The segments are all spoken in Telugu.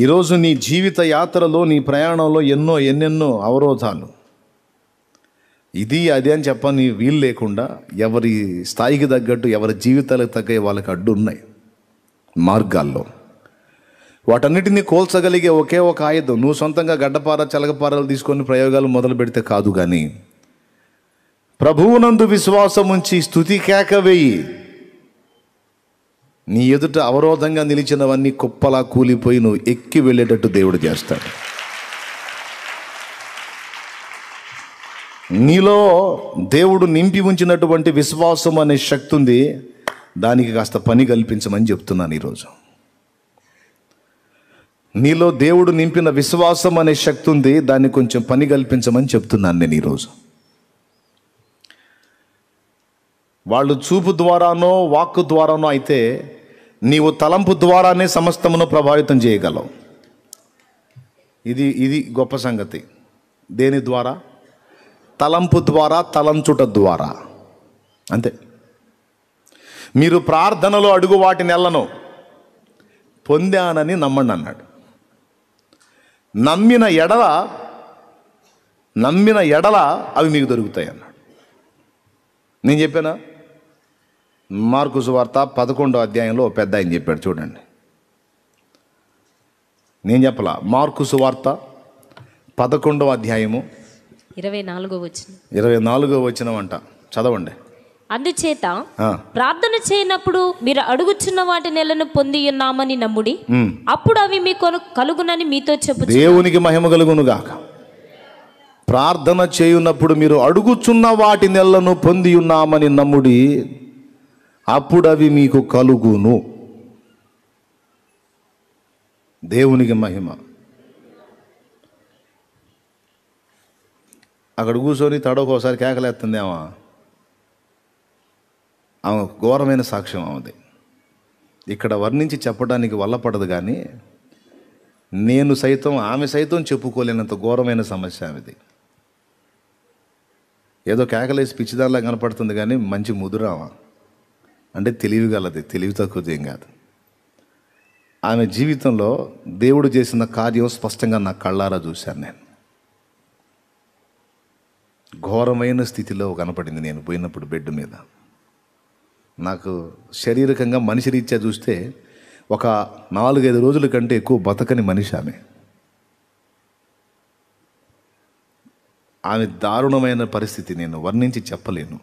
ఈరోజు నీ జీవిత యాత్రలో నీ ప్రయాణంలో ఎన్నో ఎన్నెన్నో అవరోధాలు ఇది అదే అని చెప్పని వీలు లేకుండా ఎవరి స్థాయికి తగ్గట్టు ఎవరి జీవితాలకు తగ్గ వాళ్ళకి అడ్డు ఉన్నాయి మార్గాల్లో వాటన్నిటిని కోల్చగలిగే ఒకే ఒక ఆయుధం నువ్వు సొంతంగా గడ్డపార చలగపారాలు తీసుకొని ప్రయోగాలు మొదలు పెడితే కాదు కానీ ప్రభువునందు విశ్వాసం ఉంచి స్థుతి కేక వేయి నీ ఎదుట అవరోధంగా నిలిచినవన్నీ కుప్పలా కూలిపోయి నువ్వు ఎక్కి వెళ్ళేటట్టు దేవుడు చేస్తాడు నీలో దేవుడు నింపి ఉంచినటువంటి విశ్వాసం అనే శక్తి ఉంది దానికి కాస్త పని కల్పించమని చెప్తున్నాను ఈరోజు నీలో దేవుడు నింపిన విశ్వాసం అనే శక్తి ఉంది దాన్ని కొంచెం పని కల్పించమని చెప్తున్నాను నేను ఈరోజు వాళ్ళు చూపు ద్వారానో వాక్కు ద్వారానో అయితే నీవు తలంపు ద్వారానే సమస్తమును ప్రభావితం చేయగలవు ఇది ఇది గొప్ప సంగతి దేని ద్వారా తలంపు ద్వారా తలంచుట ద్వారా అంతే మీరు ప్రార్థనలో అడుగు వాటి నెలను పొందానని నమ్మండి అన్నాడు నమ్మిన ఎడల నమ్మిన ఎడల అవి మీకు దొరుకుతాయి అన్నాడు నేను చెప్పానా మార్కు సువార్త పదకొండో అధ్యాయంలో పెద్ద ఆయన చెప్పాడు చూడండి నేను చెప్పలా మార్కు సువార్త పదకొండవ అధ్యాయము ఇరవై నాలుగో వచ్చిన ఇరవై నాలుగో వచ్చిన అంట చదవండి అందుచేత ప్రార్థన చేయనప్పుడు మీరు అడుగుచున్న వాటి నెలను పొంది ఉన్నామని నమ్ముడి అప్పుడు అవి మీ కలుగునని మీతో చెప్పు దేవునికి మహిమ కలుగును గాక ప్రార్థన చేయున్నప్పుడు మీరు అడుగుచున్న వాటి నెలను పొంది ఉన్నామని నమ్ముడి అప్పుడు అవి మీకు కలుగును దేవునికి మహిమ అక్కడ కూర్చొని తడోకోసారి కేకలేస్తుంది ఆమె ఆమె ఘోరమైన సాక్ష్యం ఆమెది ఇక్కడ వర్ణించి చెప్పడానికి వల్లపడదు కానీ నేను సైతం ఆమె సైతం చెప్పుకోలేనంత ఘోరమైన సమస్య ఆమెది ఏదో కేకలేసి పిచ్చిదానిలా కనపడుతుంది కానీ మంచి ముదురావా అంటే తెలివి గలది తెలివి తక్కువది ఏం కాదు ఆమె జీవితంలో దేవుడు చేసిన కార్యం స్పష్టంగా నా కళ్ళారా చూశాను నేను ఘోరమైన స్థితిలో కనపడింది నేను పోయినప్పుడు బెడ్ మీద నాకు శారీరకంగా మనిషి రీత్యా చూస్తే ఒక నాలుగైదు రోజుల కంటే ఎక్కువ బతకని మనిషి ఆమె ఆమె దారుణమైన పరిస్థితి నేను వర్ణించి చెప్పలేను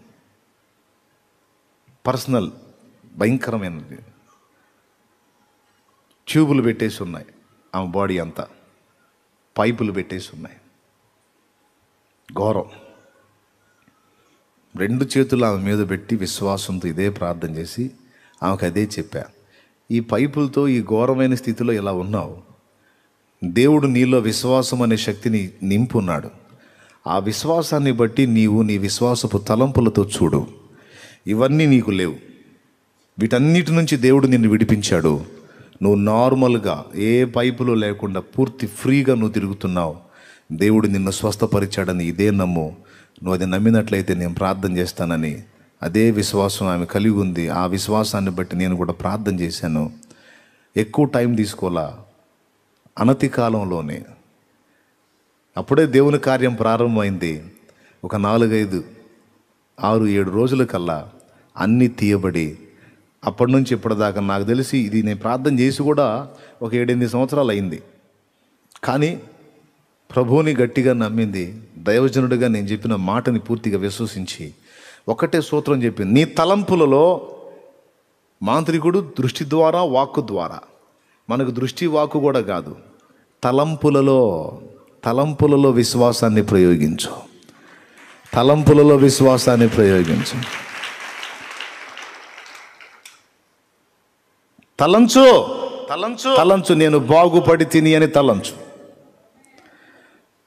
పర్సనల్ భయంకరమైనది ట్యూబులు పెట్టేసి ఉన్నాయి ఆమె బాడీ అంతా పైపులు పెట్టేసి ఉన్నాయి ఘోరం రెండు చేతులు ఆమె మీద పెట్టి విశ్వాసంతో ఇదే ప్రార్థన చేసి ఆమెకు అదే చెప్పా ఈ పైపులతో ఈ ఘోరమైన స్థితిలో ఇలా ఉన్నావు దేవుడు నీలో విశ్వాసం అనే శక్తిని నింపున్నాడు ఆ విశ్వాసాన్ని బట్టి నీవు నీ విశ్వాసపు తలంపులతో చూడు ఇవన్నీ నీకు లేవు వీటన్నిటి నుంచి దేవుడు నిన్ను విడిపించాడు నువ్వు నార్మల్గా ఏ పైపులు లేకుండా పూర్తి ఫ్రీగా నువ్వు తిరుగుతున్నావు దేవుడు నిన్ను స్వస్థపరిచాడని ఇదే నమ్ము నువ్వు అది నమ్మినట్లయితే నేను ప్రార్థన చేస్తానని అదే విశ్వాసం ఆమె కలిగి ఉంది ఆ విశ్వాసాన్ని బట్టి నేను కూడా ప్రార్థన చేశాను ఎక్కువ టైం తీసుకోవాలా అనతి కాలంలోనే అప్పుడే దేవుని కార్యం ప్రారంభమైంది ఒక నాలుగైదు ఆరు ఏడు రోజుల కల్లా అన్నీ తీయబడి అప్పటి నుంచి ఇప్పటిదాకా నాకు తెలిసి ఇది నేను ప్రార్థన చేసి కూడా ఒక ఏడెనిమిది సంవత్సరాలు అయింది కానీ ప్రభువుని గట్టిగా నమ్మింది దైవజనుడిగా నేను చెప్పిన మాటని పూర్తిగా విశ్వసించి ఒకటే సూత్రం చెప్పింది నీ తలంపులలో మాంత్రికుడు దృష్టి ద్వారా వాక్కు ద్వారా మనకు దృష్టి వాక్కు కూడా కాదు తలంపులలో తలంపులలో విశ్వాసాన్ని ప్రయోగించు తలంపులలో విశ్వాసాన్ని ప్రయోగించు తలంచు తలంచు తలంచు నేను బాగుపడి తిని అని తలంచు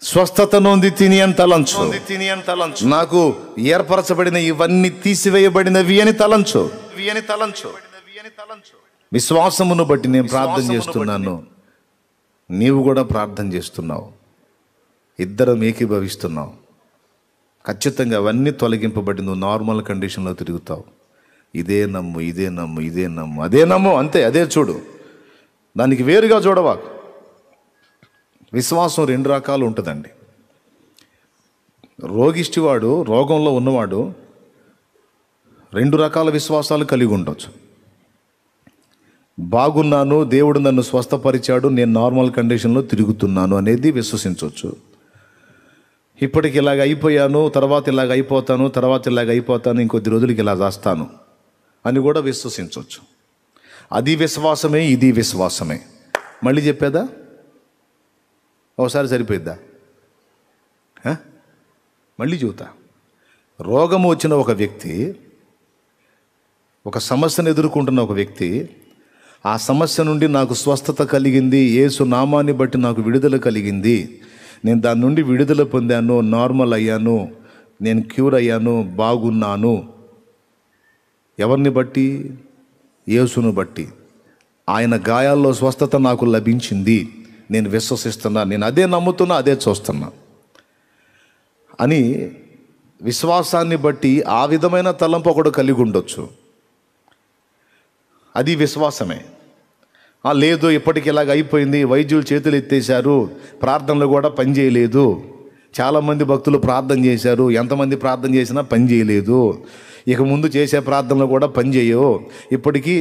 స్వస్థత నొంది తిని అని తలంచు తిని అని తలంచు నాకు ఏర్పరచబడిన ఇవన్నీ తీసివేయబడినవి అని తలంచు అని తలంచు విశ్వాసమును బట్టి నేను ప్రార్థన చేస్తున్నాను నీవు కూడా ప్రార్థన చేస్తున్నావు ఇద్దరం ఏకీభవిస్తున్నావు ఖచ్చితంగా అవన్నీ తొలగింపబడి నువ్వు నార్మల్ కండిషన్లో తిరుగుతావు ఇదే నమ్ము ఇదే నమ్ము ఇదే నమ్ము అదే నమ్ము అంతే అదే చూడు దానికి వేరుగా చూడవా విశ్వాసం రెండు రకాలు ఉంటుందండి రోగిష్టివాడు రోగంలో ఉన్నవాడు రెండు రకాల విశ్వాసాలు కలిగి ఉండొచ్చు బాగున్నాను దేవుడు నన్ను స్వస్థపరిచాడు నేను నార్మల్ కండిషన్లో తిరుగుతున్నాను అనేది విశ్వసించవచ్చు ఇప్పటికి ఇలాగ అయిపోయాను తర్వాత ఇలాగ అయిపోతాను తర్వాత ఇలాగ అయిపోతాను ఇంకొద్ది రోజులకి ఇలా చేస్తాను అని కూడా విశ్వసించవచ్చు అది విశ్వాసమే ఇది విశ్వాసమే మళ్ళీ చెప్పేదా ఒకసారి సరిపోయిద్దా మళ్ళీ చూతా రోగం వచ్చిన ఒక వ్యక్తి ఒక సమస్యను ఎదుర్కొంటున్న ఒక వ్యక్తి ఆ సమస్య నుండి నాకు స్వస్థత కలిగింది ఏసు నామాన్ని బట్టి నాకు విడుదల కలిగింది నేను దాని నుండి విడుదల పొందాను నార్మల్ అయ్యాను నేను క్యూర్ అయ్యాను బాగున్నాను ఎవరిని బట్టి యేసును బట్టి ఆయన గాయాల్లో స్వస్థత నాకు లభించింది నేను విశ్వసిస్తున్నా నేను అదే నమ్ముతున్నా అదే చూస్తున్నా అని విశ్వాసాన్ని బట్టి ఆ విధమైన తలంపు ఒకడు కలిగి ఉండొచ్చు అది విశ్వాసమే లేదు ఇప్పటికి ఇలాగ అయిపోయింది వైద్యులు చేతులు ఎత్తేశారు ప్రార్థనలు కూడా పనిచేయలేదు చాలామంది భక్తులు ప్రార్థన చేశారు ఎంతమంది ప్రార్థన చేసినా పని చేయలేదు ఇక ముందు చేసే ప్రార్థనలు కూడా పనిచేయవు ఇప్పటికీ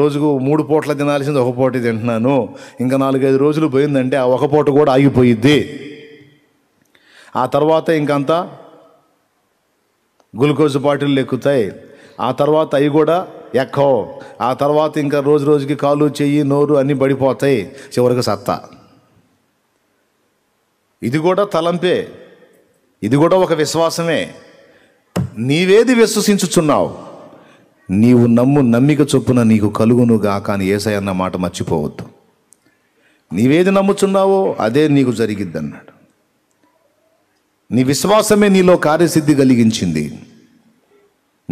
రోజుకు మూడు పూట్ల తినాల్సింది ఒక పూట తింటున్నాను ఇంకా నాలుగైదు రోజులు పోయిందంటే ఆ ఒక పూట కూడా ఆగిపోయిద్ది ఆ తర్వాత ఇంకంతా గ్లూకోజ్ బాటిల్ ఎక్కుతాయి ఆ తర్వాత అవి కూడా ఎక్కవు ఆ తర్వాత ఇంకా రోజు రోజుకి కాలు చెయ్యి నోరు అన్నీ పడిపోతాయి చివరికి సత్తా ఇది కూడా తలంపే ఇది కూడా ఒక విశ్వాసమే నీవేది విశ్వసించుచున్నావు నీవు నమ్ము నమ్మిక చొప్పున నీకు కలుగునుగా కానీ ఏసై అన్న మాట మర్చిపోవద్దు నీవేది నమ్ముచున్నావో అదే నీకు జరిగిద్ది అన్నాడు నీ విశ్వాసమే నీలో కార్యసిద్ధి కలిగించింది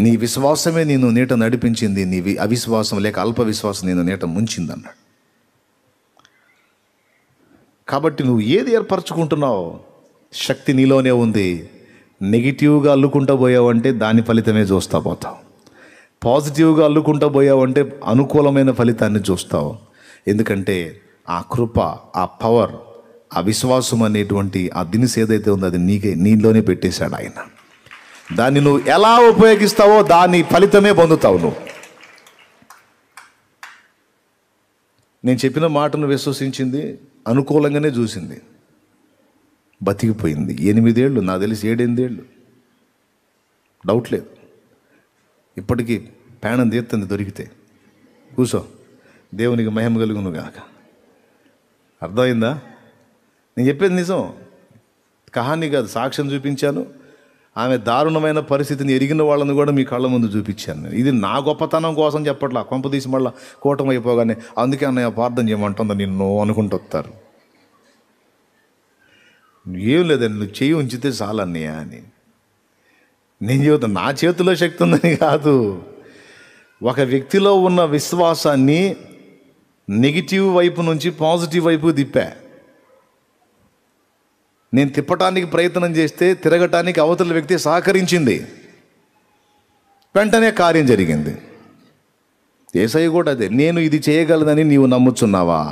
నీ విశ్వాసమే నేను నీట నడిపించింది నీ వి అవిశ్వాసం లేక అల్ప విశ్వాసం నేను నీట ముంచిందన్నాడు కాబట్టి నువ్వు ఏది ఏర్పరచుకుంటున్నావో శక్తి నీలోనే ఉంది నెగిటివ్గా అల్లుకుంటూ పోయావంటే దాని ఫలితమే చూస్తూ పోతావు పాజిటివ్గా అల్లుకుంటూ పోయావంటే అనుకూలమైన ఫలితాన్ని చూస్తావు ఎందుకంటే ఆ కృప ఆ పవర్ ఆ విశ్వాసం అనేటువంటి ఆ దినిస్ ఏదైతే ఉందో అది నీకే నీలోనే పెట్టేశాడు ఆయన దాన్ని నువ్వు ఎలా ఉపయోగిస్తావో దాని ఫలితమే పొందుతావు నువ్వు నేను చెప్పిన మాటను విశ్వసించింది అనుకూలంగానే చూసింది బతికిపోయింది ఎనిమిదేళ్ళు నాకు తెలిసి ఏడెనిమిదేళ్ళు డౌట్ లేదు ఇప్పటికీ ప్రాణం తీర్తుంది దొరికితే కూసో దేవునికి మహిమ కలుగును కాక అర్థమైందా నేను చెప్పేది నిజం కహాని కాదు సాక్ష్యం చూపించాను ఆమె దారుణమైన పరిస్థితిని ఎరిగిన వాళ్ళని కూడా మీ కళ్ళ ముందు చూపించాను నేను ఇది నా గొప్పతనం కోసం చెప్పట్లా కొంప తీసి మళ్ళీ కూటమి అయిపోగానే అందుకే అన్నయ్య పార్థం చేయమంటుందని నిన్ను అనుకుంటూ వస్తారు ఏం లేదండి నువ్వు చేయి ఉంచితే చాలు అన్నయ్య అని నేను చెబుతా నా చేతిలో శక్తి ఉందని కాదు ఒక వ్యక్తిలో ఉన్న విశ్వాసాన్ని నెగిటివ్ వైపు నుంచి పాజిటివ్ వైపు తిప్పా నేను తిప్పటానికి ప్రయత్నం చేస్తే తిరగటానికి అవతల వ్యక్తి సహకరించింది వెంటనే కార్యం జరిగింది ఏసై కూడా అదే నేను ఇది చేయగలదని నీవు నమ్ముచున్నావా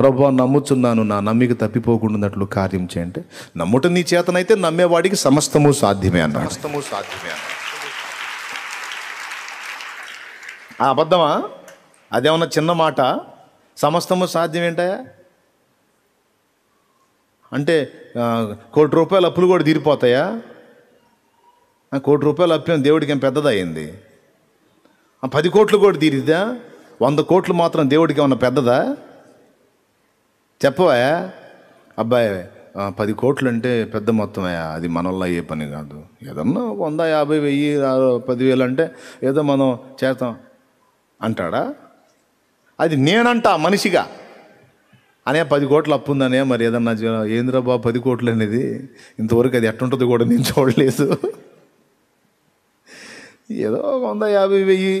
ప్రభు నమ్ముచున్నాను నా నమ్మిక తప్పిపోకుండాన్నట్లు కార్యం చేయంటే నమ్ముట నీ చేతనైతే నమ్మేవాడికి సమస్తము సాధ్యమే అన్న సమస్తము సాధ్యమే అన్న ఆ అబద్ధమా అదేమన్నా చిన్న మాట సమస్తము సాధ్యం ఏంటయా అంటే కోటి రూపాయలు అప్పులు కూడా తీరిపోతాయా కోటి రూపాయలు అప్పు దేవుడికి ఏం పెద్దదయ్యింది పది కోట్లు కూడా తీరిద్దా వంద కోట్లు మాత్రం దేవుడికి ఏమన్నా పెద్దదా చెప్పవా అబ్బాయి పది కోట్లు అంటే పెద్ద మొత్తమయ్యా అది మనల్లా అయ్యే పని కాదు ఏదన్నా వంద యాభై వెయ్యి పదివేలు అంటే ఏదో మనం చేస్తాం అంటాడా అది నేనంటా మనిషిగా అనే పది కోట్లు అప్పు ఉందనే మరి ఏదన్నా ఏంద్రా బాబు పది కోట్లు అనేది ఇంతవరకు అది ఎట్టుంటుంది కూడా నేను చూడలేదు ఏదో వంద యాభై వెయ్యి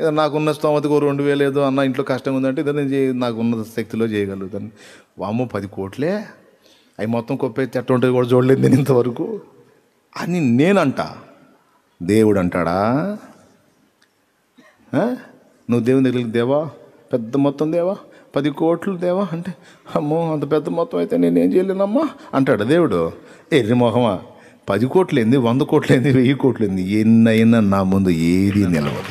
ఏదో నాకున్న స్తోమతకు రెండు వేలు ఏదో అన్న ఇంట్లో కష్టం ఉందంటే ఇదే నేను ఉన్న శక్తిలో చేయగలుగుతాను వాము పది కోట్లే అవి మొత్తం కొప్పే చెట్టు ఉంటుంది కూడా చూడలేదు నేను ఇంతవరకు అని నేనంట దేవుడు అంటాడా నువ్వు దేవుని దగ్గరికి దేవా పెద్ద మొత్తం దేవా పది కోట్లు దేవా అంటే అమ్మో అంత పెద్ద మొత్తం అయితే నేనేం చేయలేనమ్మా అంటాడు దేవుడు ఎర్రి మొహమా పది కోట్లు ఏంది వంద కోట్లు ఏంది వెయ్యి కోట్లు ఏంది ఎన్నైనా నా ముందు ఏది నిలవదు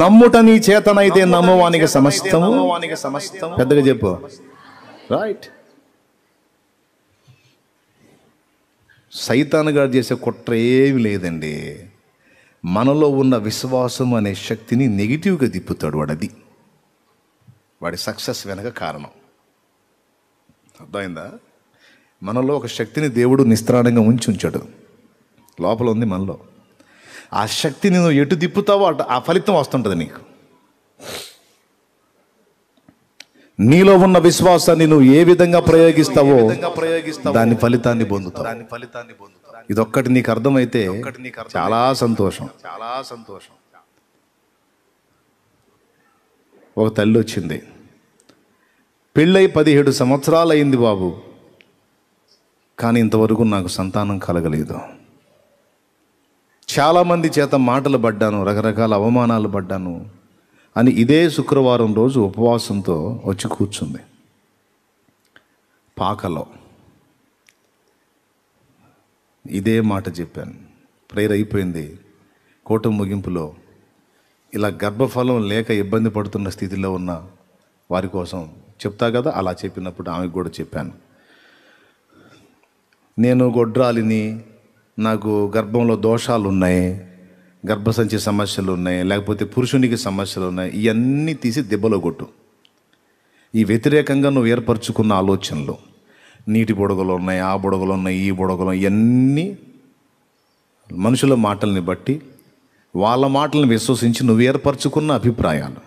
నమ్ముట నీ చేతనైతే నమ్మవానికి సమస్తము సమస్తము పెద్దగా చెప్పు రైట్ సైతాన్ గారు చేసే కుట్ర ఏమి లేదండి మనలో ఉన్న విశ్వాసం అనే శక్తిని నెగిటివ్గా తిప్పుతాడు వాడది వాడి సక్సెస్ వెనక కారణం అర్థమైందా మనలో ఒక శక్తిని దేవుడు నిస్త్రాణంగా ఉంచి ఉంచాడు లోపల ఉంది మనలో ఆ శక్తిని నువ్వు ఎటు తిప్పుతావో అటు ఆ ఫలితం వస్తుంటుంది నీకు నీలో ఉన్న విశ్వాసాన్ని నువ్వు ఏ విధంగా ప్రయోగిస్తావో దాని ఫలితాన్ని పొందుతావు దాని ఫలితాన్ని పొందుతావు ఒక్కటి నీకు అర్థమైతే చాలా సంతోషం చాలా సంతోషం ఒక తల్లి వచ్చింది పెళ్ళై పదిహేడు సంవత్సరాలు అయింది బాబు కానీ ఇంతవరకు నాకు సంతానం కలగలేదు చాలామంది చేత మాటలు పడ్డాను రకరకాల అవమానాలు పడ్డాను అని ఇదే శుక్రవారం రోజు ఉపవాసంతో వచ్చి కూర్చుంది పాకలో ఇదే మాట చెప్పాను ప్రేయర్ అయిపోయింది కోట ముగింపులో ఇలా గర్భఫలం లేక ఇబ్బంది పడుతున్న స్థితిలో ఉన్న వారి కోసం చెప్తా కదా అలా చెప్పినప్పుడు ఆమెకు కూడా చెప్పాను నేను గొడ్రాలిని నాకు గర్భంలో దోషాలు ఉన్నాయి గర్భసంచి సమస్యలు ఉన్నాయి లేకపోతే పురుషునికి సమస్యలు ఉన్నాయి ఇవన్నీ తీసి దెబ్బలో కొట్టు ఈ వ్యతిరేకంగా నువ్వు ఏర్పరచుకున్న ఆలోచనలు నీటి బుడగలు ఉన్నాయి ఆ బుడగలు ఉన్నాయి ఈ బుడగలు ఇవన్నీ మనుషుల మాటల్ని బట్టి వాళ్ళ మాటలను విశ్వసించి నువ్వు ఏర్పరచుకున్న అభిప్రాయాలు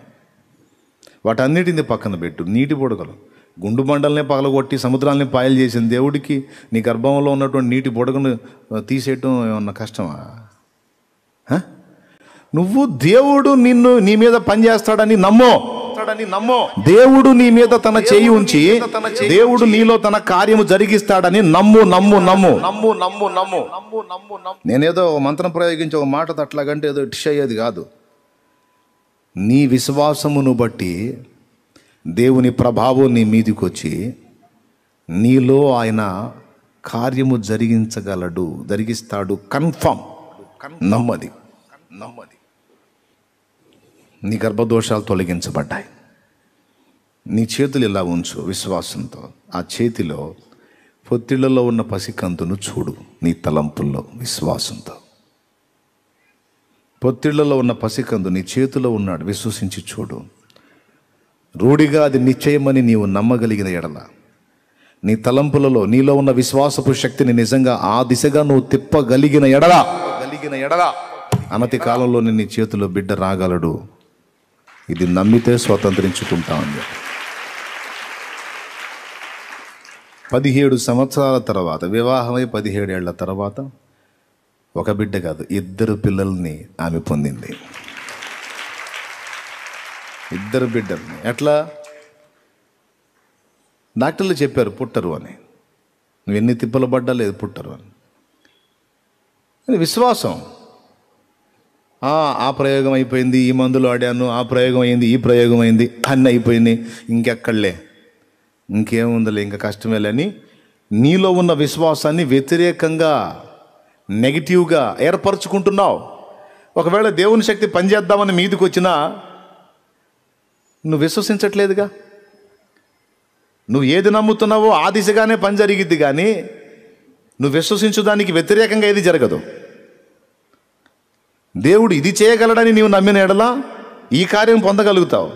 వాటన్నిటిని పక్కన పెట్టు నీటి బుడగలు గుండు బండల్నే పగలగొట్టి సముద్రాలని పాయలు చేసిన దేవుడికి నీ గర్భంలో ఉన్నటువంటి నీటి బుడగను తీసేయటం ఏమన్నా కష్టమా నువ్వు దేవుడు నిన్ను నీ మీద పనిచేస్తాడని నమ్మో నమ్మో దేవుడు నీ మీద తన చేయి ఉంచి దేవుడు నీలో తన కార్యము జరిగిస్తాడని నమ్ము నమ్ము నమ్ము నమ్ము నమ్ము నమ్ము నమ్ము నమ్ము నేనేదో మంత్రం ప్రయోగించి ఒక మాట అట్లాగంటే ఏదో టిష్ అయ్యేది కాదు నీ విశ్వాసమును బట్టి దేవుని ప్రభావం నీ మీదికి వచ్చి నీలో ఆయన కార్యము జరిగించగలడు జరిగిస్తాడు కన్ఫర్మ్ నమ్మది నమ్మది నీ గర్భదోషాలు తొలగించబడ్డాయి నీ చేతులు ఇలా ఉంచు విశ్వాసంతో ఆ చేతిలో పొత్తిళ్లలో ఉన్న పసికందును చూడు నీ తలంపుల్లో విశ్వాసంతో పొత్తిళ్లలో ఉన్న పసికందు నీ చేతిలో ఉన్నాడు విశ్వసించి చూడు రూఢిగా అది నిశ్చయమని నీవు నమ్మగలిగిన ఎడల నీ తలంపులలో నీలో ఉన్న విశ్వాసపు శక్తిని నిజంగా ఆ దిశగా నువ్వు తిప్పగలిగిన ఎడలా గలిగిన ఎడలా అనతి కాలంలోనే నీ చేతిలో బిడ్డ రాగలడు ఇది నమ్మితే స్వతంత్రించుకుంటా ఉంది పదిహేడు సంవత్సరాల తర్వాత వివాహమై పదిహేడేళ్ల తర్వాత ఒక బిడ్డ కాదు ఇద్దరు పిల్లల్ని ఆమె పొందింది ఇద్దరు బిడ్డల్ని ఎట్లా డాక్టర్లు చెప్పారు పుట్టరు అని నువ్వు ఎన్ని తిప్పలు పడ్డా లేదు పుట్టరు అని అది విశ్వాసం ఆ ప్రయోగం అయిపోయింది ఈ మందులు ఆడాను ఆ ప్రయోగం అయింది ఈ ప్రయోగం అయింది అన్నీ అయిపోయింది ఇంకెక్కడలే ఇంకేముందలే ఇంకా కష్టమే లేని నీలో ఉన్న విశ్వాసాన్ని వ్యతిరేకంగా నెగిటివ్గా ఏర్పరచుకుంటున్నావు ఒకవేళ దేవుని శక్తి పనిచేద్దామని మీదకి వచ్చినా నువ్వు విశ్వసించట్లేదుగా నువ్వు ఏది నమ్ముతున్నావో ఆ దిశగానే పని జరిగిద్ది కానీ నువ్వు విశ్వసించడానికి వ్యతిరేకంగా ఏది జరగదు దేవుడు ఇది చేయగలడని నీవు నమ్మిన ఎడలా ఈ కార్యం పొందగలుగుతావు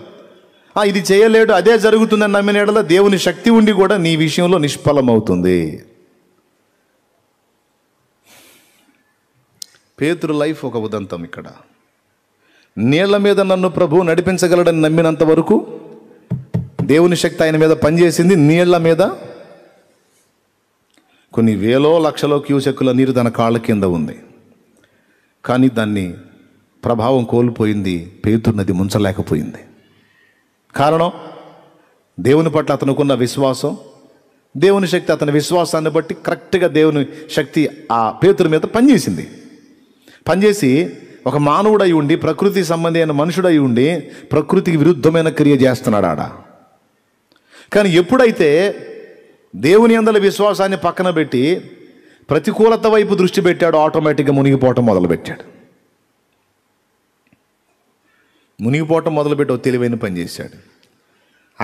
ఇది చేయలేడు అదే జరుగుతుందని నమ్మిన ఎడలా దేవుని శక్తి ఉండి కూడా నీ విషయంలో నిష్ఫలమవుతుంది పేతురు లైఫ్ ఒక ఉదంతం ఇక్కడ నీళ్ల మీద నన్ను ప్రభు నడిపించగలడని నమ్మినంత వరకు దేవుని శక్తి ఆయన మీద పనిచేసింది నీళ్ల మీద కొన్ని వేలో లక్షలో క్యూసెక్కుల నీరు తన కాళ్ళ కింద ఉంది కానీ దాన్ని ప్రభావం కోల్పోయింది పేతున్నది ముంచలేకపోయింది కారణం దేవుని పట్ల అతనుకున్న విశ్వాసం దేవుని శక్తి అతని విశ్వాసాన్ని బట్టి కరెక్ట్గా దేవుని శక్తి ఆ పేతుల మీద పనిచేసింది పనిచేసి ఒక మానవుడై ఉండి ప్రకృతి సంబంధమైన మనుషుడై ఉండి ప్రకృతికి విరుద్ధమైన క్రియ చేస్తున్నాడు ఆడ కానీ ఎప్పుడైతే దేవుని అందల విశ్వాసాన్ని పక్కన పెట్టి ప్రతికూలత వైపు దృష్టి పెట్టాడు ఆటోమేటిక్గా మునిగిపోవటం మొదలుపెట్టాడు మునిగిపోవటం మొదలుపెట్టి ఒక తెలివైన పని చేశాడు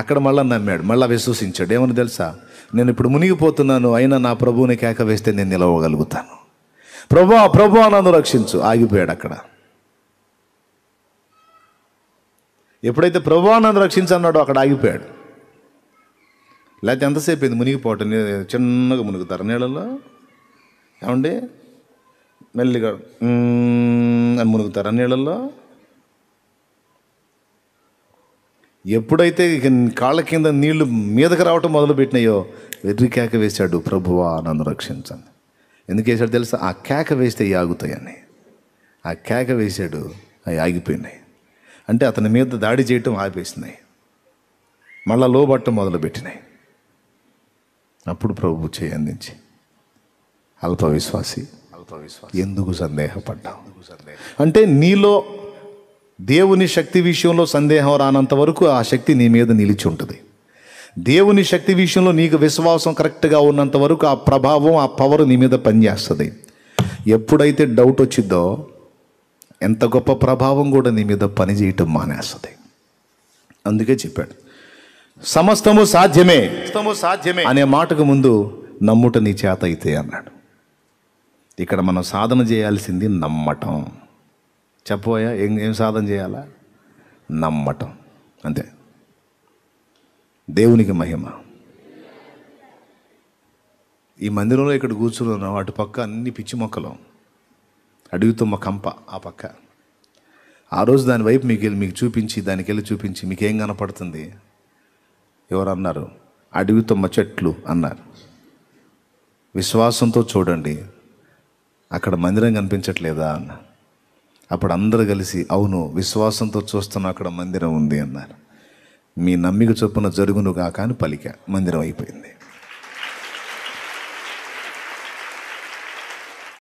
అక్కడ మళ్ళా నమ్మాడు మళ్ళీ విశ్వసించాడు ఏమని తెలుసా నేను ఇప్పుడు మునిగిపోతున్నాను అయినా నా ప్రభువుని కేక వేస్తే నేను నిలవగలుగుతాను ప్రభా ప్రభా నన్ను రక్షించు ఆగిపోయాడు అక్కడ ఎప్పుడైతే ప్రభా నన్ను రక్షించన్నాడో అక్కడ ఆగిపోయాడు లేకపోతే ఎంతసేపు అయింది మునిగిపోవటం చిన్నగా మునుగుతారు నీళ్ళలో ఏమండి మెల్లిగా అని మునుగుతారు నీళ్ళల్లో ఎప్పుడైతే కాళ్ళ కింద నీళ్లు మీదకి రావటం మొదలుపెట్టినాయో వెర్రికేక వేశాడు ప్రభువా నన్ను రక్షించండి ఎందుకు వేశాడు తెలుసా ఆ కేక వేస్తే ఆగుతాయని ఆ కేక వేశాడు అవి ఆగిపోయినాయి అంటే అతని మీద దాడి చేయటం ఆపేసినాయి మళ్ళా లోబట్టం మొదలుపెట్టినాయి అప్పుడు ప్రభు చేయి అందించి అల్ప విశ్వాసి అల్ప విశ్వాసి ఎందుకు సందేహం అంటే నీలో దేవుని శక్తి విషయంలో సందేహం రానంత వరకు ఆ శక్తి నీ మీద నిలిచి ఉంటుంది దేవుని శక్తి విషయంలో నీకు విశ్వాసం కరెక్ట్గా ఉన్నంత వరకు ఆ ప్రభావం ఆ పవర్ నీ మీద పనిచేస్తుంది ఎప్పుడైతే డౌట్ వచ్చిందో ఎంత గొప్ప ప్రభావం కూడా నీ మీద పని చేయటం మానేస్తుంది అందుకే చెప్పాడు సమస్తము సాధ్యమే సమస్తము సాధ్యమే అనే మాటకు ముందు నమ్ముట నీ చేత అయితే అన్నాడు ఇక్కడ మనం సాధన చేయాల్సింది నమ్మటం చెప్పబోయా ఏం ఏం సాధన చేయాలా నమ్మటం అంతే దేవునికి మహిమ ఈ మందిరంలో ఇక్కడ కూర్చున్నాం అటు పక్క అన్ని పిచ్చి మొక్కలు అడుగుతుమ్మ కంప ఆ పక్క ఆ రోజు దాని వైపు మీకు వెళ్ళి మీకు చూపించి దానికి వెళ్ళి చూపించి మీకేం కనపడుతుంది ఎవరు అన్నారు అడుగుతుమ్మ చెట్లు అన్నారు విశ్వాసంతో చూడండి అక్కడ మందిరం కనిపించట్లేదా అన్న అప్పుడు అందరు కలిసి అవును విశ్వాసంతో చూస్తున్న అక్కడ మందిరం ఉంది అన్నారు మీ నమ్మిక చొప్పున జరుగునుగాక అని పలిక మందిరం అయిపోయింది